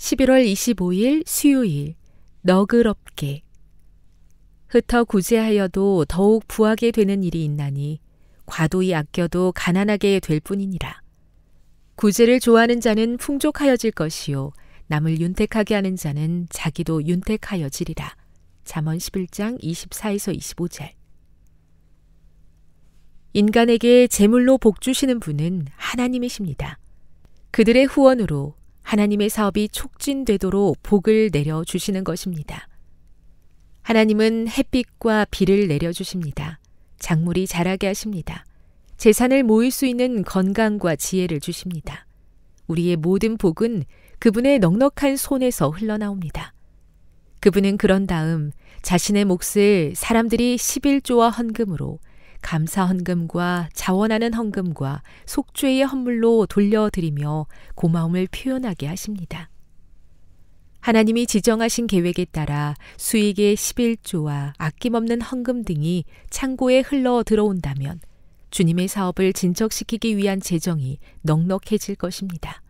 11월 25일 수요일 너그럽게 흩어 구제하여도 더욱 부하게 되는 일이 있나니 과도히 아껴도 가난하게 될 뿐이니라. 구제를 좋아하는 자는 풍족하여질 것이요 남을 윤택하게 하는 자는 자기도 윤택하여지리라. 잠언 11장 24에서 25절. 인간에게 제물로 복 주시는 분은 하나님이십니다. 그들의 후원으로 하나님의 사업이 촉진되도록 복을 내려주시는 것입니다. 하나님은 햇빛과 비를 내려주십니다. 작물이 자라게 하십니다. 재산을 모일 수 있는 건강과 지혜를 주십니다. 우리의 모든 복은 그분의 넉넉한 손에서 흘러나옵니다. 그분은 그런 다음 자신의 몫을 사람들이 11조와 헌금으로 감사 헌금과 자원하는 헌금과 속죄의 헌물로 돌려드리며 고마움을 표현하게 하십니다. 하나님이 지정하신 계획에 따라 수익의 11조와 아낌없는 헌금 등이 창고에 흘러 들어온다면 주님의 사업을 진척시키기 위한 재정이 넉넉해질 것입니다.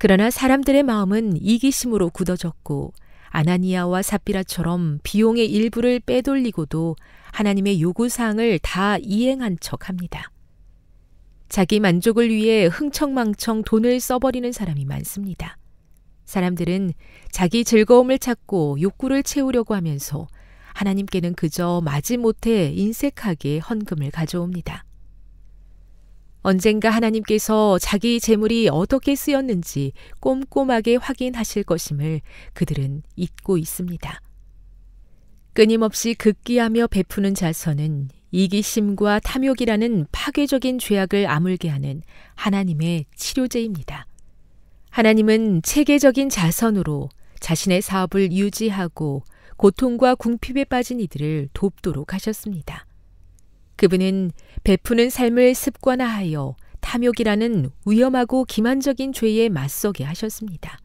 그러나 사람들의 마음은 이기심으로 굳어졌고 아나니아와 삽비라처럼 비용의 일부를 빼돌리고도 하나님의 요구사항을 다 이행한 척 합니다. 자기 만족을 위해 흥청망청 돈을 써버리는 사람이 많습니다. 사람들은 자기 즐거움을 찾고 욕구를 채우려고 하면서 하나님께는 그저 마지못해 인색하게 헌금을 가져옵니다. 언젠가 하나님께서 자기 재물이 어떻게 쓰였는지 꼼꼼하게 확인하실 것임을 그들은 잊고 있습니다. 끊임없이 극기하며 베푸는 자서는 이기심과 탐욕이라는 파괴적인 죄악을 아물게 하는 하나님의 치료제입니다. 하나님은 체계적인 자선으로 자신의 사업을 유지하고 고통과 궁핍에 빠진 이들을 돕도록 하셨습니다. 그분은 베푸는 삶을 습관화하여 탐욕이라는 위험하고 기만적인 죄에 맞서게 하셨습니다.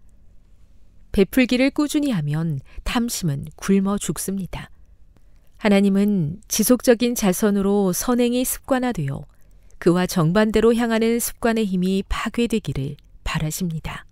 베풀기를 꾸준히 하면 탐심은 굶어 죽습니다. 하나님은 지속적인 자선으로 선행이 습관화되어 그와 정반대로 향하는 습관의 힘이 파괴되기를 바라십니다.